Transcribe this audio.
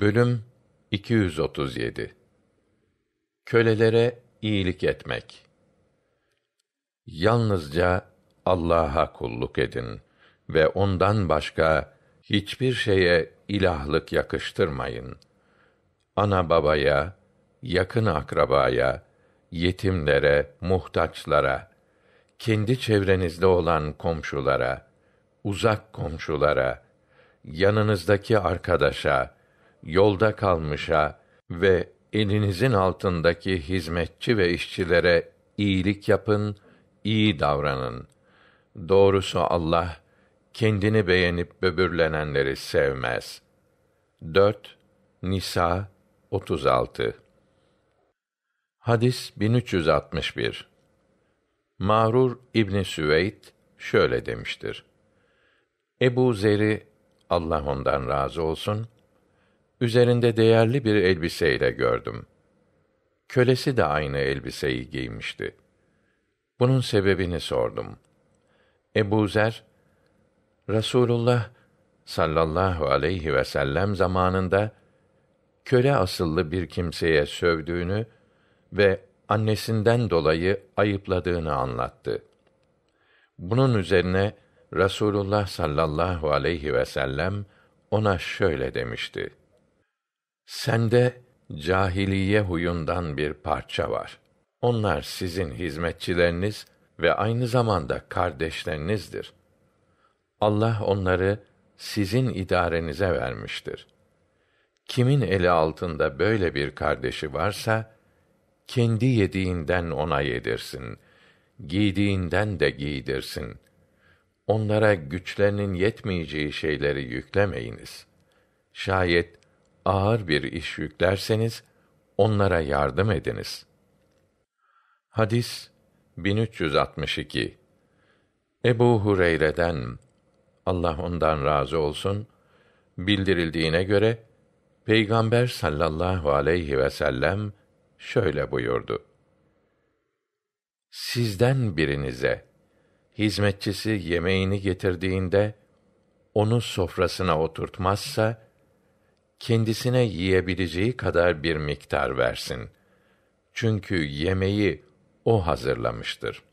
Bölüm 237 Kölelere iyilik etmek Yalnızca Allah'a kulluk edin ve ondan başka hiçbir şeye ilahlık yakıştırmayın. Ana babaya, yakın akrabaya, yetimlere, muhtaçlara, kendi çevrenizde olan komşulara, uzak komşulara, yanınızdaki arkadaşa, yolda kalmışa ve elinizin altındaki hizmetçi ve işçilere iyilik yapın, iyi davranın. Doğrusu Allah kendini beğenip böbürlenenleri sevmez. 4 Nisa 36 Hadis 1361 Mağrur İbn Süveyd şöyle demiştir. Ebu Zer'i Allah ondan razı olsun üzerinde değerli bir elbiseyle gördüm. Kölesi de aynı elbiseyi giymişti. Bunun sebebini sordum. Ebu Zer, Rasulullah sallallahu aleyhi ve sellem zamanında köle asıllı bir kimseye sövdüğünü ve annesinden dolayı ayıpladığını anlattı. Bunun üzerine Rasulullah sallallahu aleyhi ve sellem ona şöyle demişti: Sende cahiliye huyundan bir parça var. Onlar sizin hizmetçileriniz ve aynı zamanda kardeşlerinizdir. Allah onları sizin idarenize vermiştir. Kimin eli altında böyle bir kardeşi varsa kendi yediğinden ona yedirsin. Giydiğinden de giydirsin. Onlara güçlerinin yetmeyeceği şeyleri yüklemeyiniz. Şayet ağır bir iş yüklerseniz onlara yardım ediniz. Hadis 1362 Ebu Hureyre'den Allah ondan razı olsun bildirildiğine göre Peygamber sallallahu aleyhi ve sellem şöyle buyurdu. Sizden birinize hizmetçisi yemeğini getirdiğinde onu sofrasına oturtmazsa kendisine yiyebileceği kadar bir miktar versin. Çünkü yemeği o hazırlamıştır.''